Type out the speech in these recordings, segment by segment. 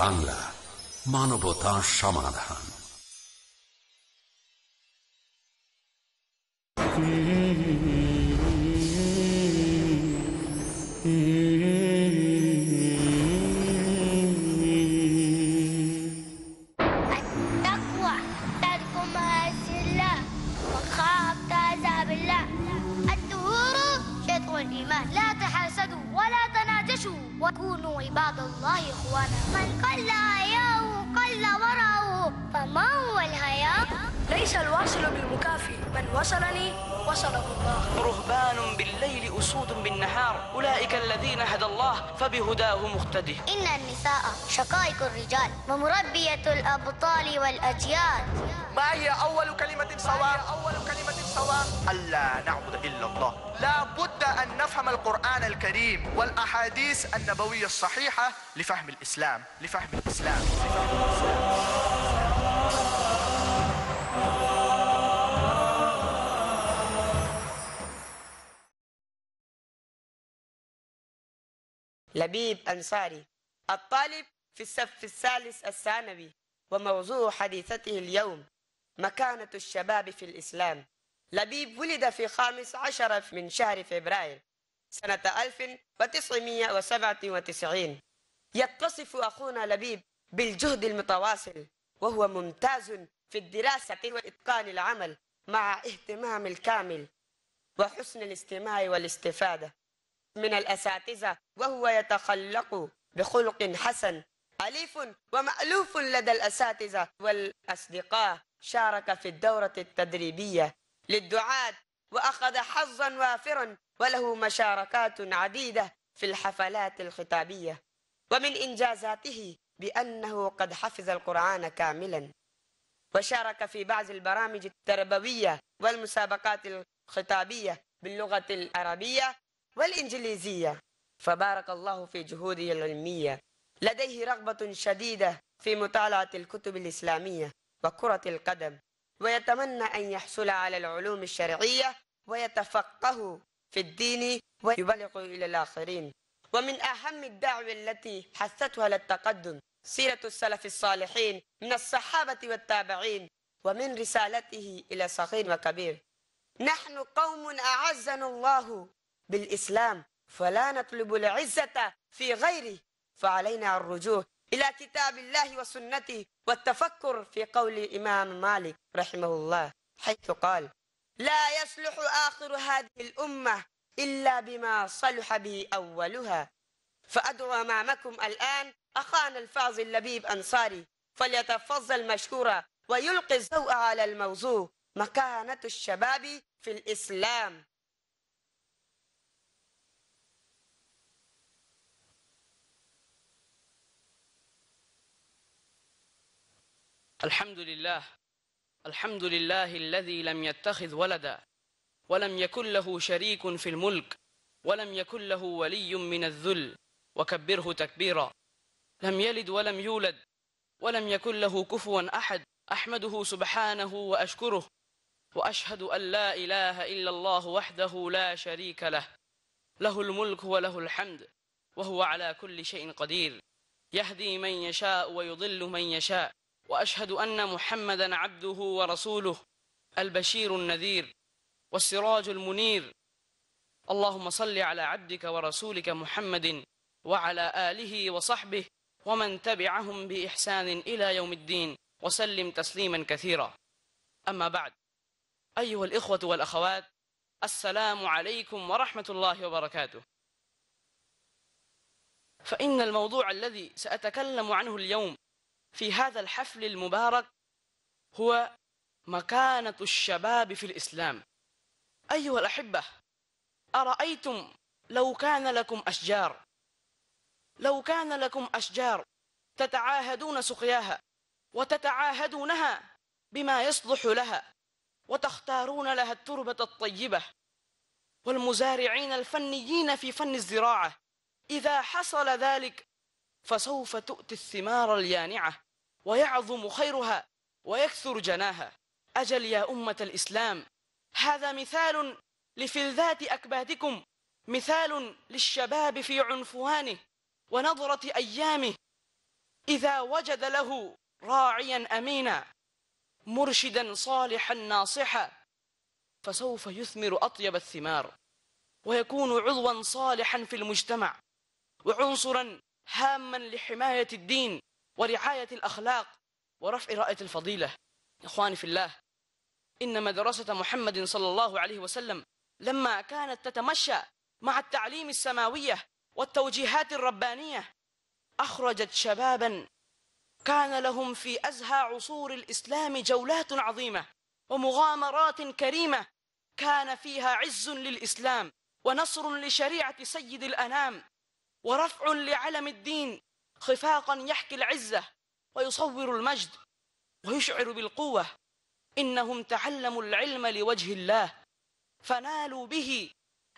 বাংলা মানবতা সমাধান الأجيال ما هي أول كلمة سواء أول كلمة سواء ألا نعبد إلا الله لا بد أن نفهم القرآن الكريم والأحاديث النبوية الصحيحة لفهم الإسلام لفهم الإسلام, لفهم الإسلام. لبيب أنصاري الطالب في الصف الثالث الثانوي وموضوع حديثته اليوم مكانة الشباب في الإسلام لبيب ولد في خامس عشر من شهر فبراير سنة 1997 يتصف أخونا لبيب بالجهد المتواصل وهو ممتاز في الدراسة وإتقان العمل مع اهتمام الكامل وحسن الاستماع والاستفادة من الأساتذة وهو يتخلق بخلق حسن أليف ومألوف لدى الأساتذة والأصدقاء شارك في الدورة التدريبية للدعاة وأخذ حظا وافرا وله مشاركات عديدة في الحفلات الخطابية ومن إنجازاته بأنه قد حفظ القرآن كاملا وشارك في بعض البرامج التربوية والمسابقات الخطابية باللغة العربية والإنجليزية فبارك الله في جهوده العلمية لديه رغبة شديدة في مطالعة الكتب الإسلامية وكرة القدم ويتمنى أن يحصل على العلوم الشرعية ويتفقه في الدين ويبلغ إلى الآخرين ومن أهم الدعوة التي حثتها للتقدم سيرة السلف الصالحين من الصحابة والتابعين ومن رسالته إلى صغير وكبير نحن قوم أعزنا الله بالإسلام فلا نطلب العزة في غيره فعلينا الرجوع إلى كتاب الله وسنته والتفكر في قول إمام مالك رحمه الله حيث قال لا يصلح آخر هذه الأمة إلا بما صلح به أولها فأدعو أمامكم الآن أخانا الفاضل اللبيب أنصاري فليتفضل مشكورا ويلقي الضوء على الموضوع مكانة الشباب في الإسلام الحمد لله الحمد لله الذي لم يتخذ ولدا ولم يكن له شريك في الملك ولم يكن له ولي من الذل وكبره تكبيرا لم يلد ولم يولد ولم يكن له كفوا أحد أحمده سبحانه وأشكره وأشهد أن لا إله إلا الله وحده لا شريك له له الملك وله الحمد وهو على كل شيء قدير يهدي من يشاء ويضل من يشاء واشهد ان محمدا عبده ورسوله البشير النذير والسراج المنير اللهم صل على عبدك ورسولك محمد وعلى اله وصحبه ومن تبعهم باحسان الى يوم الدين وسلم تسليما كثيرا اما بعد ايها الاخوه والاخوات السلام عليكم ورحمه الله وبركاته فان الموضوع الذي ساتكلم عنه اليوم في هذا الحفل المبارك هو مكانة الشباب في الإسلام أيها الأحبة أرأيتم لو كان لكم أشجار لو كان لكم أشجار تتعاهدون سقياها وتتعاهدونها بما يصلح لها وتختارون لها التربة الطيبة والمزارعين الفنيين في فن الزراعة إذا حصل ذلك فسوف تؤتي الثمار اليانعة ويعظم خيرها ويكثر جناها أجل يا أمة الإسلام هذا مثال لفلذات أكبادكم مثال للشباب في عنفوانه ونظرة أيامه إذا وجد له راعيا أمينا مرشدا صالحا ناصحا فسوف يثمر أطيب الثمار ويكون عضوا صالحا في المجتمع وعنصرا هاما لحماية الدين ورعاية الأخلاق ورفع راية الفضيلة إخواني في الله إن مدرسة محمد صلى الله عليه وسلم لما كانت تتمشى مع التعليم السماوية والتوجيهات الربانية أخرجت شبابا كان لهم في أزهى عصور الإسلام جولات عظيمة ومغامرات كريمة كان فيها عز للإسلام ونصر لشريعة سيد الأنام ورفع لعلم الدين خفاقا يحكي العزة ويصور المجد ويشعر بالقوة إنهم تعلموا العلم لوجه الله فنالوا به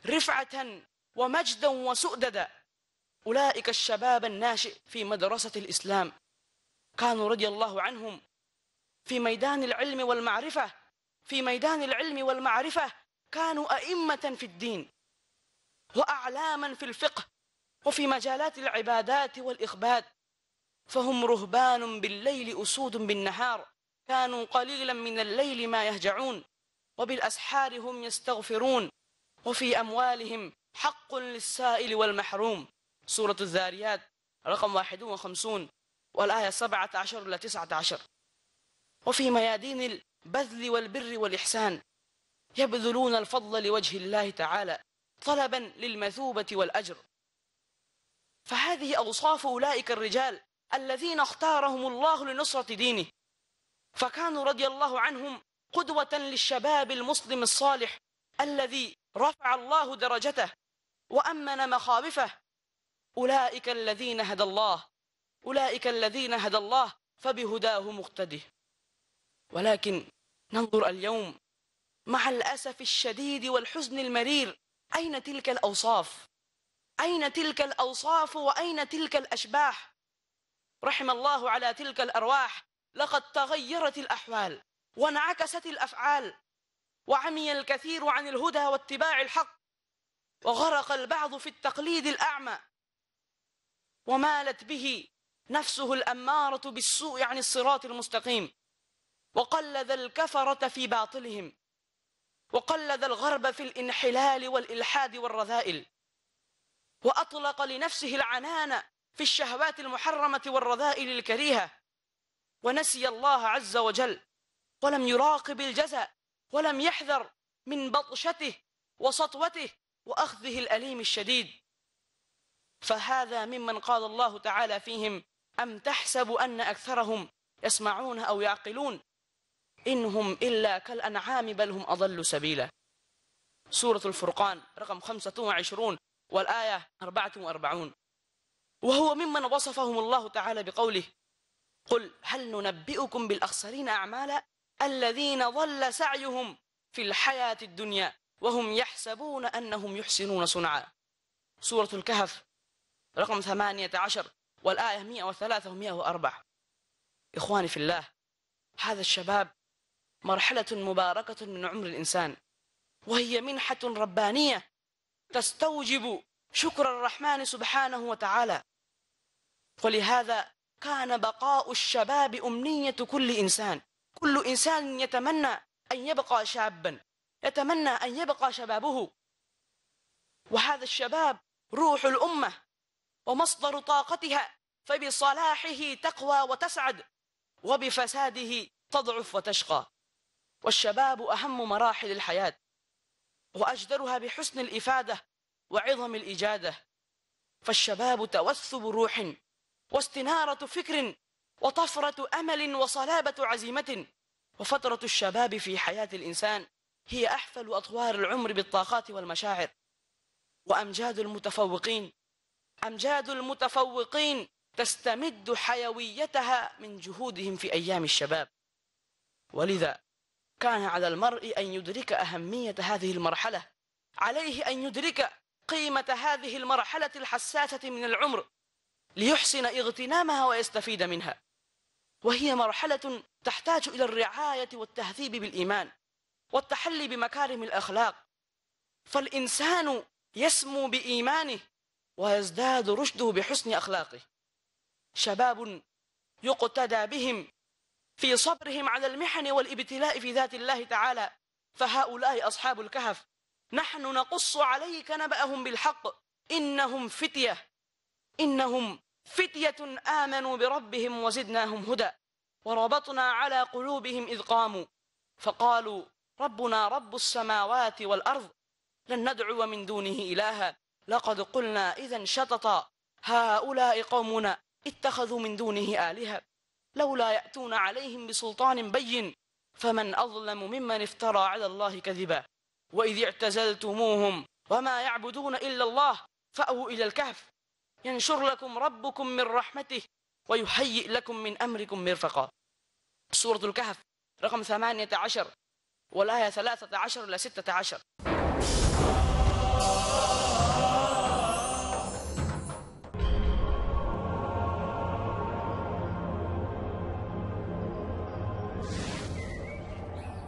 رفعة ومجدا وسؤددا أولئك الشباب الناشئ في مدرسة الإسلام كانوا رضي الله عنهم في ميدان العلم والمعرفة في ميدان العلم والمعرفة كانوا أئمة في الدين وأعلاما في الفقه وفي مجالات العبادات والإخبات فهم رهبان بالليل أسود بالنهار كانوا قليلا من الليل ما يهجعون وبالأسحار هم يستغفرون وفي أموالهم حق للسائل والمحروم سورة الذاريات رقم 51 والآية 17 إلى 19 وفي ميادين البذل والبر والإحسان يبذلون الفضل لوجه الله تعالى طلبا للمثوبة والأجر فهذه أوصاف أولئك الرجال الذين اختارهم الله لنصرة دينه فكانوا رضي الله عنهم قدوة للشباب المسلم الصالح الذي رفع الله درجته وأمن مخاوفه أولئك الذين هدى الله أولئك الذين هدى الله فبهداه مقتده ولكن ننظر اليوم مع الأسف الشديد والحزن المرير أين تلك الأوصاف أين تلك الأوصاف وأين تلك الأشباح رحم الله على تلك الأرواح لقد تغيرت الأحوال وانعكست الأفعال وعمي الكثير عن الهدى واتباع الحق وغرق البعض في التقليد الأعمى ومالت به نفسه الأمارة بالسوء عن الصراط المستقيم وقلد الكفرة في باطلهم وقلد الغرب في الانحلال والإلحاد والرذائل وأطلق لنفسه العنان في الشهوات المحرمة والرذائل الكريهة ونسي الله عز وجل ولم يراقب الجزاء ولم يحذر من بطشته وسطوته وأخذه الأليم الشديد فهذا ممن قال الله تعالى فيهم أم تحسب أن أكثرهم يسمعون أو يعقلون إنهم إلا كالأنعام بل هم أضل سبيلا سورة الفرقان رقم 25 والآية 44 وهو ممن وصفهم الله تعالى بقوله قل هل ننبئكم بالأخسرين أعمالا الذين ضل سعيهم في الحياة الدنيا وهم يحسبون أنهم يحسنون صنعا سورة الكهف رقم 18 والآية 103 و 104 إخواني في الله هذا الشباب مرحلة مباركة من عمر الإنسان وهي منحة ربانية تستوجب شكر الرحمن سبحانه وتعالى ولهذا كان بقاء الشباب أمنية كل إنسان كل إنسان يتمنى أن يبقى شابا يتمنى أن يبقى شبابه وهذا الشباب روح الأمة ومصدر طاقتها فبصلاحه تقوى وتسعد وبفساده تضعف وتشقى والشباب أهم مراحل الحياة وأجدرها بحسن الإفادة وعظم الإجادة فالشباب توثب روح واستنارة فكر وطفرة أمل وصلابة عزيمة وفترة الشباب في حياة الإنسان هي أحفل أطوار العمر بالطاقات والمشاعر وأمجاد المتفوقين أمجاد المتفوقين تستمد حيويتها من جهودهم في أيام الشباب ولذا كان على المرء أن يدرك أهمية هذه المرحلة عليه أن يدرك قيمة هذه المرحلة الحساسة من العمر ليحسن اغتنامها ويستفيد منها وهي مرحلة تحتاج إلى الرعاية والتهذيب بالإيمان والتحلي بمكارم الأخلاق فالإنسان يسمو بإيمانه ويزداد رشده بحسن أخلاقه شباب يقتدى بهم في صبرهم على المحن والابتلاء في ذات الله تعالى فهؤلاء أصحاب الكهف نحن نقص عليك نبأهم بالحق إنهم فتية إنهم فتية آمنوا بربهم وزدناهم هدى وربطنا على قلوبهم إذ قاموا فقالوا ربنا رب السماوات والأرض لن ندعو من دونه إلها لقد قلنا إذا شططا هؤلاء قومنا اتخذوا من دونه آلهة لولا يأتون عليهم بسلطان بين فمن أظلم ممن افترى على الله كذبا وإذ اعتزلتموهم وما يعبدون إلا الله فأووا إلى الكهف ينشر لكم ربكم من رحمته ويهيئ لكم من أمركم مرفقا سورة الكهف رقم ثمانية عشر والآية ثلاثة عشر إلى ستة عشر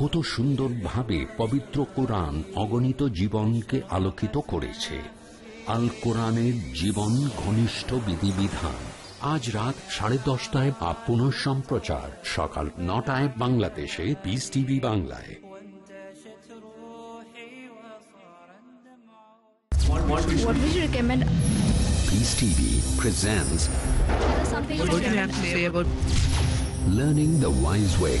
কত সুন্দরভাবে পবিত্র কোরআন অগণিত জীবনকে আলোকিত করেছে আল কোরআনের জীবন ঘনিষ্ঠ বিধিবিধান আজ রাত সাড়ে দশটায় বা পুনঃ সম্প্রচার সকাল নটায় বাংলাদেশে পিস টিভি বাংলায় What would you recommend? Peace TV presents Learning the Wise Way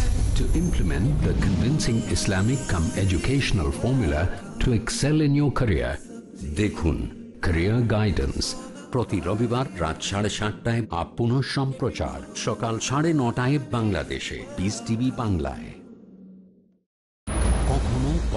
to implement the convincing Islamic come educational formula to excel in your career. দেখুন career guidance প্রতি রবিবার রাত সাড়ে সাতটায় আপ সম্প্রচার সকাল সাড়ে নটায় বাংলাদেশে বিস টিভি বাংলায়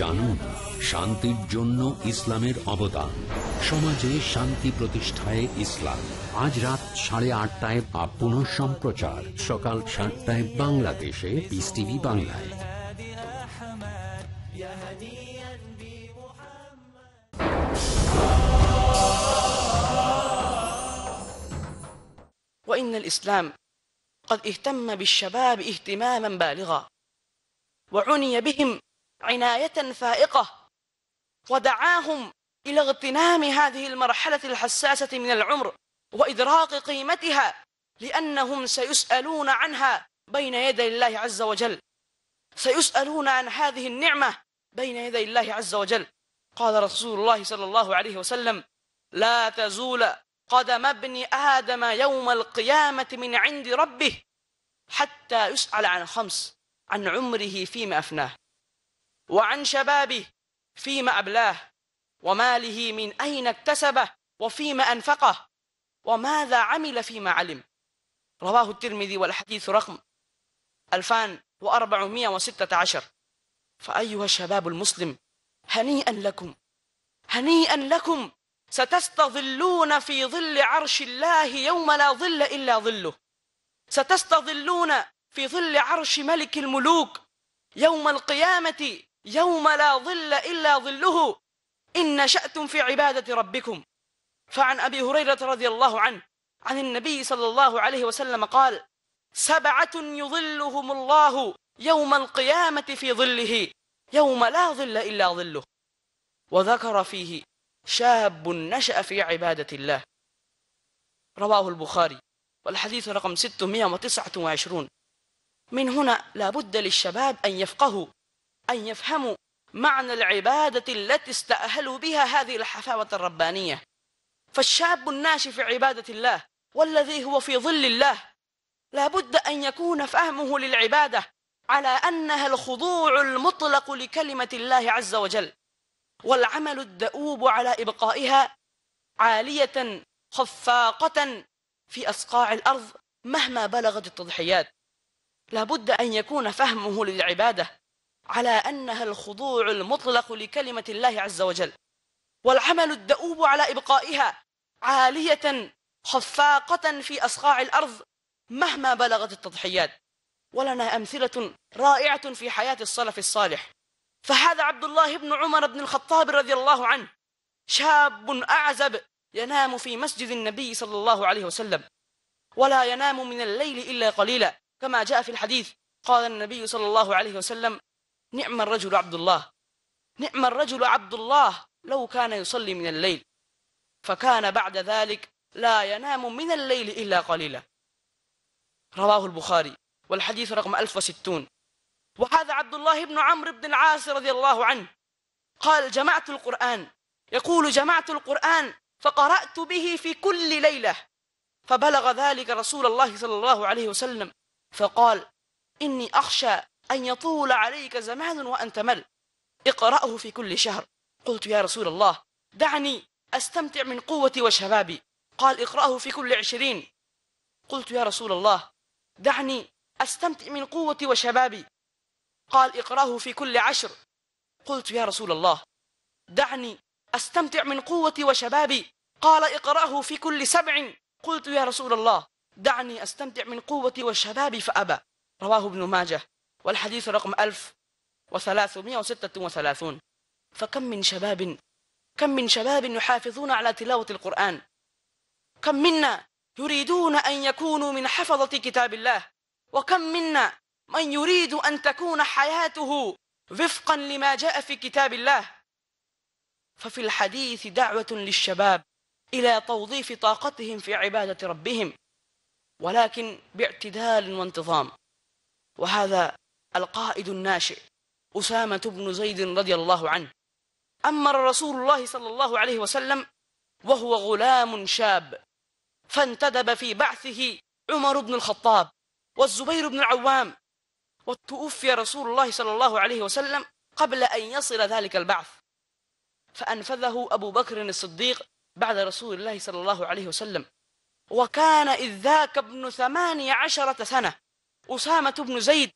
জানুন শান্তির জন্য ইসলামের অবদান সমাজে শান্তি প্রতিষ্ঠায় ইসলাম আজ রাত সাড়ে আটটায় বা পুনঃ সম্প্রচার সকাল সাতটায় বাংলাদেশে টিভি বাংলায় وإن الإسلام قد اهتم بالشباب اهتماما بالغا وعني بهم عناية فائقة ودعاهم إلى اغتنام هذه المرحلة الحساسة من العمر وإدراك قيمتها لأنهم سيسألون عنها بين يدي الله عز وجل سيسألون عن هذه النعمة بين يدي الله عز وجل قال رسول الله صلى الله عليه وسلم لا تزول قدم ابن آدم يوم القيامة من عند ربه حتى يسأل عن خمس عن عمره فيما أفناه وعن شبابه فيما أبلاه وماله من أين اكتسبه وفيما أنفقه وماذا عمل فيما علم رواه الترمذي والحديث رقم 2416 فأيها الشباب المسلم هنيئا لكم هنيئا لكم ستستظلون في ظل عرش الله يوم لا ظل إلا ظله ستستظلون في ظل عرش ملك الملوك يوم القيامة يوم لا ظل إلا ظله إن شأتم في عبادة ربكم فعن أبي هريرة رضي الله عنه عن النبي صلى الله عليه وسلم قال سبعة يظلهم الله يوم القيامة في ظله يوم لا ظل إلا ظله وذكر فيه شاب نشأ في عبادة الله رواه البخاري والحديث رقم 629 من هنا لا بد للشباب أن يفقهوا أن يفهموا معنى العبادة التي استأهلوا بها هذه الحفاوة الربانية فالشاب الناشئ في عبادة الله والذي هو في ظل الله لابد أن يكون فهمه للعبادة على أنها الخضوع المطلق لكلمة الله عز وجل والعمل الدؤوب على إبقائها عالية خفاقة في أصقاع الأرض مهما بلغت التضحيات لابد أن يكون فهمه للعبادة على أنها الخضوع المطلق لكلمة الله عز وجل والعمل الدؤوب على إبقائها عالية خفاقة في أصقاع الأرض مهما بلغت التضحيات ولنا أمثلة رائعة في حياة السلف الصالح فهذا عبد الله بن عمر بن الخطاب رضي الله عنه شاب أعزب ينام في مسجد النبي صلى الله عليه وسلم ولا ينام من الليل إلا قليلا كما جاء في الحديث قال النبي صلى الله عليه وسلم نعم الرجل عبد الله نعم الرجل عبد الله لو كان يصلي من الليل فكان بعد ذلك لا ينام من الليل إلا قليلا رواه البخاري والحديث رقم 1060 وهذا عبد الله بن عمرو بن العاص رضي الله عنه قال جمعت القرآن يقول جمعت القرآن فقرأت به في كل ليلة فبلغ ذلك رسول الله صلى الله عليه وسلم فقال إني أخشى أن يطول عليك زمان وأنت مل اقرأه في كل شهر قلت يا رسول الله دعني أستمتع من قوتي وشبابي قال اقرأه في كل عشرين قلت يا رسول الله دعني أستمتع من قوتي وشبابي قال اقرأه في كل عشر قلت يا رسول الله دعني أستمتع من قوتي وشبابي قال اقرأه في كل سبع قلت يا رسول الله دعني أستمتع من قوتي وشبابي فأبى رواه ابن ماجه والحديث رقم 1336 فكم من شباب كم من شباب يحافظون على تلاوة القرآن كم منا يريدون أن يكونوا من حفظة كتاب الله وكم منا من يريد أن تكون حياته وفقا لما جاء في كتاب الله ففي الحديث دعوة للشباب إلى توظيف طاقتهم في عبادة ربهم ولكن باعتدال وانتظام وهذا القائد الناشئ أسامة بن زيد رضي الله عنه أمر رسول الله صلى الله عليه وسلم وهو غلام شاب فانتدب في بعثه عمر بن الخطاب والزبير بن العوام وتوفي رسول الله صلى الله عليه وسلم قبل أن يصل ذلك البعث فأنفذه أبو بكر الصديق بعد رسول الله صلى الله عليه وسلم وكان إذ ذاك ابن ثمانية عشرة سنة أسامة بن زيد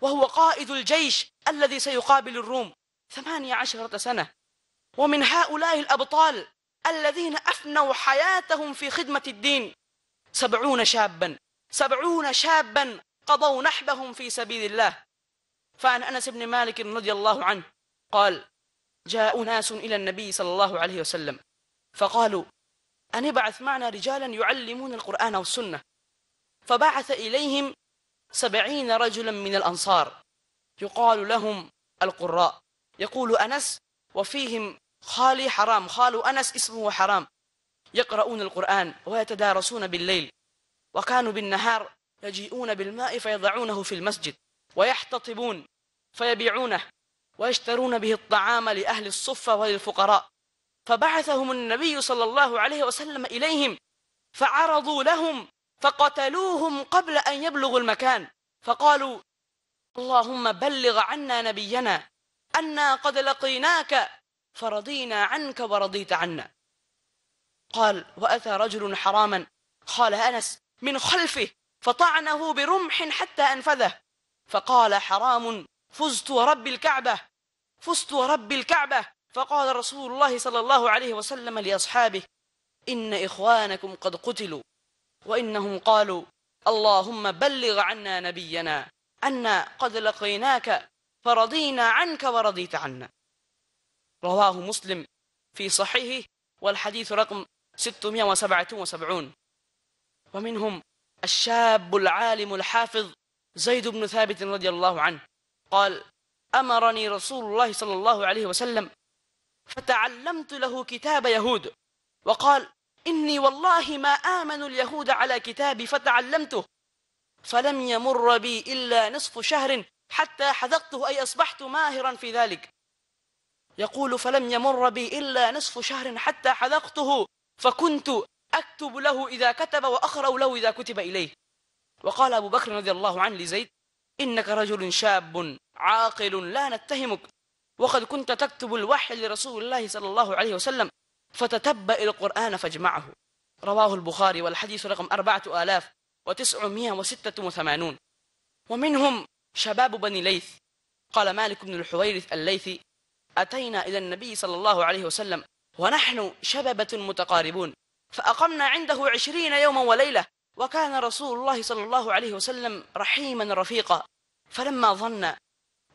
وهو قائد الجيش الذي سيقابل الروم ثمانية عشرة سنة ومن هؤلاء الأبطال الذين أفنوا حياتهم في خدمة الدين سبعون شابا سبعون شابا قضوا نحبهم في سبيل الله فعن أنس بن مالك رضي الله عنه قال جاء ناس إلى النبي صلى الله عليه وسلم فقالوا أن ابعث معنا رجالا يعلمون القرآن والسنة فبعث إليهم سبعين رجلا من الأنصار يقال لهم القراء يقول أنس وفيهم خالي حرام خال أنس اسمه حرام يقرؤون القرآن ويتدارسون بالليل وكانوا بالنهار يجيئون بالماء فيضعونه في المسجد ويحتطبون فيبيعونه ويشترون به الطعام لأهل الصفة وللفقراء فبعثهم النبي صلى الله عليه وسلم إليهم فعرضوا لهم فقتلوهم قبل أن يبلغوا المكان فقالوا اللهم بلغ عنا نبينا أنا قد لقيناك فرضينا عنك ورضيت عنا قال وأتى رجل حراما قال أنس من خلفه فطعنه برمح حتى أنفذه فقال حرام فزت ورب الكعبة فزت ورب الكعبة فقال رسول الله صلى الله عليه وسلم لأصحابه إن إخوانكم قد قتلوا وإنهم قالوا اللهم بلغ عنا نبينا أنا قد لقيناك فرضينا عنك ورضيت عنا رواه مسلم في صحيحه والحديث رقم 677 ومنهم الشاب العالم الحافظ زيد بن ثابت رضي الله عنه قال أمرني رسول الله صلى الله عليه وسلم فتعلمت له كتاب يهود وقال إني والله ما آمن اليهود على كتابي فتعلمته فلم يمر بي إلا نصف شهر حتى حذقته أي أصبحت ماهرا في ذلك يقول فلم يمر بي إلا نصف شهر حتى حذقته فكنت أكتب له إذا كتب وأقرأ له إذا كتب إليه وقال أبو بكر رضي الله عنه لزيد إنك رجل شاب عاقل لا نتهمك وقد كنت تكتب الوحي لرسول الله صلى الله عليه وسلم فتتبأ القرآن فاجمعه رواه البخاري والحديث رقم 4986 ومنهم شباب بني ليث قال مالك بن الحويرث الليثي أتينا إلى النبي صلى الله عليه وسلم ونحن شببة متقاربون فأقمنا عنده عشرين يوما وليلة وكان رسول الله صلى الله عليه وسلم رحيما رفيقا فلما ظن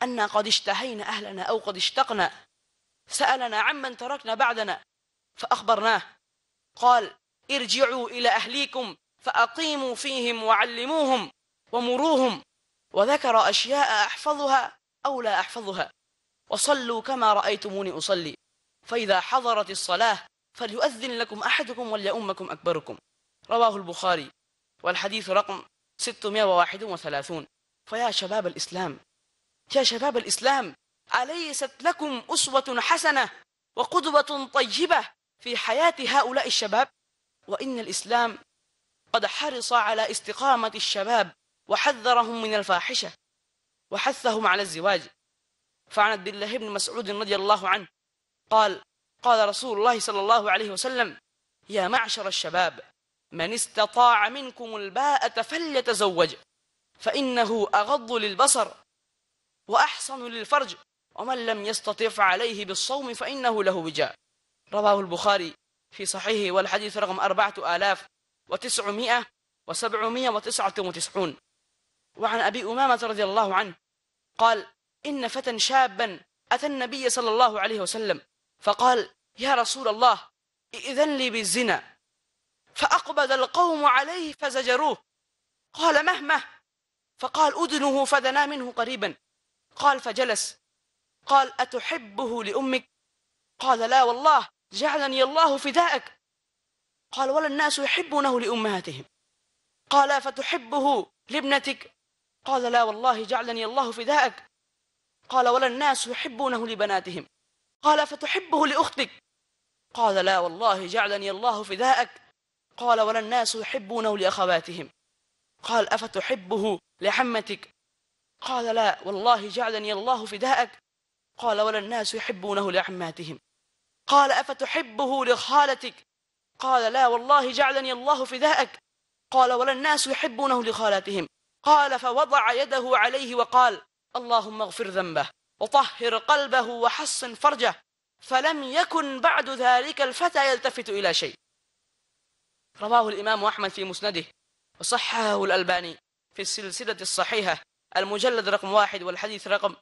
أن قد اشتهينا أهلنا أو قد اشتقنا سألنا عمن تركنا بعدنا فأخبرناه قال ارجعوا إلى أهليكم فأقيموا فيهم وعلموهم ومروهم وذكر أشياء أحفظها أو لا أحفظها وصلوا كما رأيتموني أصلي فإذا حضرت الصلاة فليؤذن لكم أحدكم وليؤمكم أكبركم رواه البخاري والحديث رقم 631 فيا شباب الإسلام يا شباب الإسلام أليست لكم أسوة حسنة وقدوة طيبة في حياة هؤلاء الشباب وإن الإسلام قد حرص على استقامة الشباب وحذرهم من الفاحشة وحثهم على الزواج فعن عبد الله بن مسعود رضي الله عنه قال قال رسول الله صلى الله عليه وسلم يا معشر الشباب من استطاع منكم الباءة فليتزوج فإنه أغض للبصر وأحصن للفرج ومن لم يستطع عليه بالصوم فإنه له وجاء رواه البخاري في صحيحه والحديث رقم أربعة آلاف وتسعمائة وسبعمائة وتسعة وتسعون وعن أبي أمامة رضي الله عنه قال إن فتى شابا أتى النبي صلى الله عليه وسلم فقال يا رسول الله إذن لي بالزنا فأقبل القوم عليه فزجروه قال مهما فقال أذنه فدنا منه قريبا قال فجلس قال أتحبه لأمك قال لا والله جعلني الله فداءك قال ولا الناس يحبونه لأمهاتهم قال فتحبه لابنتك قال لا والله جعلني الله فداءك قال ولا الناس يحبونه لبناتهم قال فتحبه لأختك قال لا والله جعلني الله فداءك قال ولا الناس يحبونه لأخواتهم قال أفتحبه لحمتك قال لا والله جعلني الله فداءك قال ولا الناس يحبونه لعماتهم قال أفتحبه لخالتك قال لا والله جعلني الله فداءك قال ولا الناس يحبونه لخالاتهم قال فوضع يده عليه وقال اللهم اغفر ذنبه وطهر قلبه وحصن فرجه فلم يكن بعد ذلك الفتى يلتفت إلى شيء رواه الإمام أحمد في مسنده وصححه الألباني في السلسلة الصحيحة المجلد رقم واحد والحديث رقم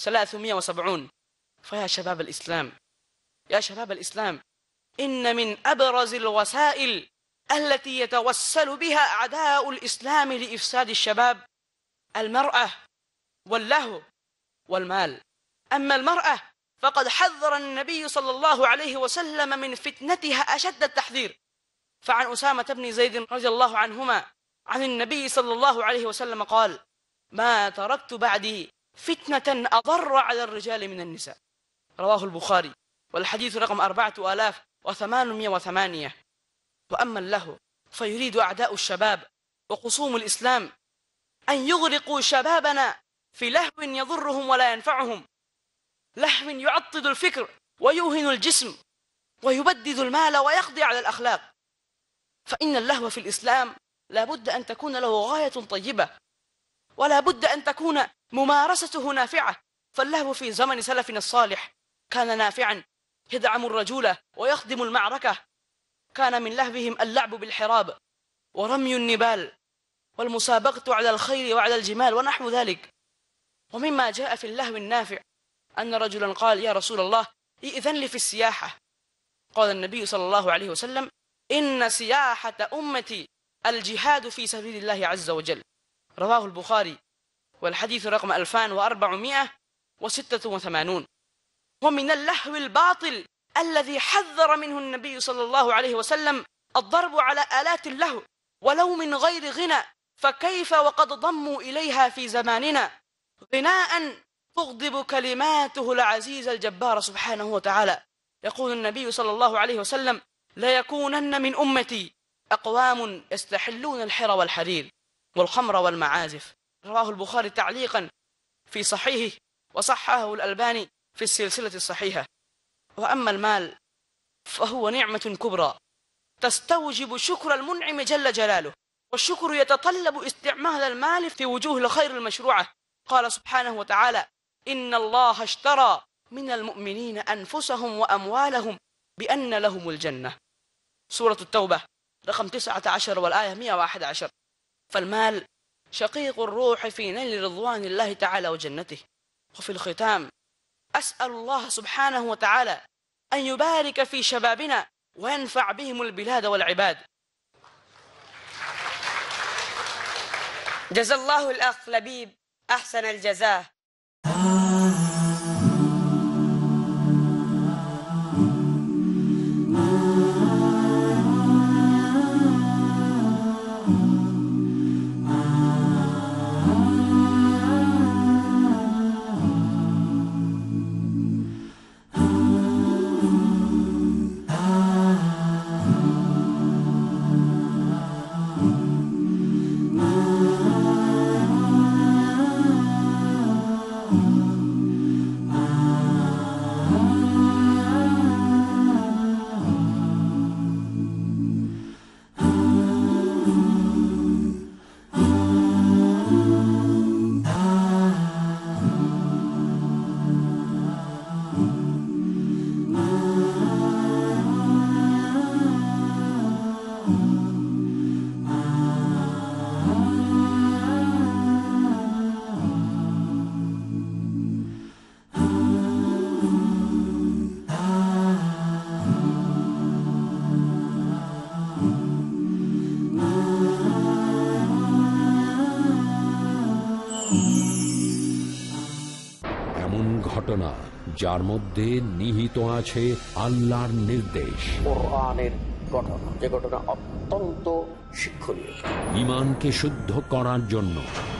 370 فيا شباب الإسلام يا شباب الإسلام إن من أبرز الوسائل التي يتوسل بها أعداء الإسلام لإفساد الشباب المرأة واللهو والمال أما المرأة فقد حذر النبي صلى الله عليه وسلم من فتنتها أشد التحذير فعن أسامة بن زيد رضي الله عنهما عن النبي صلى الله عليه وسلم قال ما تركت بعدي فتنة أضر على الرجال من النساء رواه البخاري والحديث رقم أربعة آلاف وثمانمائة وثمانية وأما اللهو فيريد أعداء الشباب وخصوم الإسلام أن يغرقوا شبابنا في لهو يضرهم ولا ينفعهم لهو يعطد الفكر ويوهن الجسم ويبدد المال ويقضي على الأخلاق فإن اللهو في الإسلام لا بد أن تكون له غاية طيبة ولا بد أن تكون ممارسته نافعة فاللهو في زمن سلفنا الصالح كان نافعا يدعم الرجولة ويخدم المعركة كان من لهبهم اللعب بالحراب ورمي النبال والمسابقة على الخيل وعلى الجمال ونحو ذلك ومما جاء في اللهو النافع أن رجلا قال يا رسول الله إذن لي في السياحة قال النبي صلى الله عليه وسلم إن سياحة أمتي الجهاد في سبيل الله عز وجل رواه البخاري والحديث رقم 2486 ومن اللهو الباطل الذي حذر منه النبي صلى الله عليه وسلم الضرب على آلات اللهو ولو من غير غنى فكيف وقد ضموا إليها في زماننا غناء تغضب كلماته العزيز الجبار سبحانه وتعالى يقول النبي صلى الله عليه وسلم ليكونن من أمتي أقوام يستحلون الحر والحرير والخمر والمعازف رواه البخاري تعليقا في صحيحه وصححه الألباني في السلسلة الصحيحة وأما المال فهو نعمة كبرى تستوجب شكر المنعم جل جلاله والشكر يتطلب استعمال المال في وجوه الخير المشروعة قال سبحانه وتعالى إن الله اشترى من المؤمنين أنفسهم وأموالهم بأن لهم الجنة سورة التوبة رقم 19 والآية 111 فالمال شقيق الروح في نيل رضوان الله تعالى وجنته وفي الختام أسأل الله سبحانه وتعالى أن يبارك في شبابنا وينفع بهم البلاد والعباد جزا الله الأخ لبيب أحسن الجزاء যার মধ্যে নিহিত আছে আল্লাহর নির্দেশ ঘটনা যে ঘটনা অত্যন্ত শিক্ষণীয় ইমানকে শুদ্ধ করার জন্য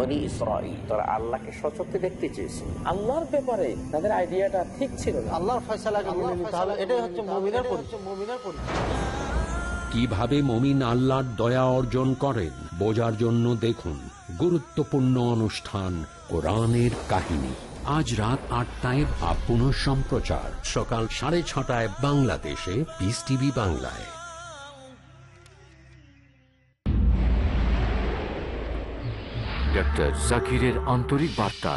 কিভাবে মমিন আল্লাহর দয়া অর্জন করেন বোঝার জন্য দেখুন গুরুত্বপূর্ণ অনুষ্ঠান কোরআনের কাহিনী আজ রাত আটটায় বা সম্প্রচার সকাল সাড়ে ছটায় বাংলাদেশে পিস টিভি বাংলায় ডাক্তার জাকিরের আন্তরিক বার্তা